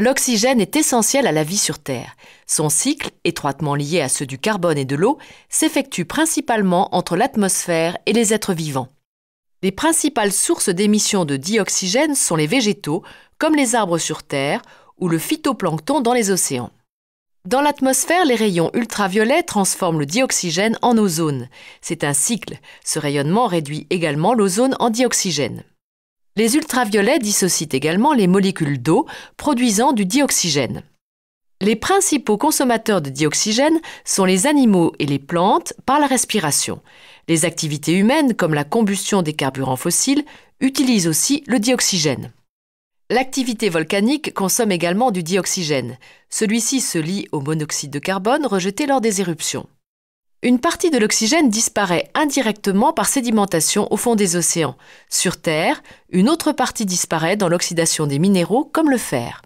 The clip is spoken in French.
L'oxygène est essentiel à la vie sur Terre. Son cycle, étroitement lié à ceux du carbone et de l'eau, s'effectue principalement entre l'atmosphère et les êtres vivants. Les principales sources d'émissions de dioxygène sont les végétaux, comme les arbres sur Terre, ou le phytoplancton dans les océans. Dans l'atmosphère, les rayons ultraviolets transforment le dioxygène en ozone. C'est un cycle. Ce rayonnement réduit également l'ozone en dioxygène. Les ultraviolets dissocient également les molécules d'eau produisant du dioxygène. Les principaux consommateurs de dioxygène sont les animaux et les plantes par la respiration. Les activités humaines, comme la combustion des carburants fossiles, utilisent aussi le dioxygène. L'activité volcanique consomme également du dioxygène. Celui-ci se lie au monoxyde de carbone rejeté lors des éruptions. Une partie de l'oxygène disparaît indirectement par sédimentation au fond des océans. Sur Terre, une autre partie disparaît dans l'oxydation des minéraux comme le fer.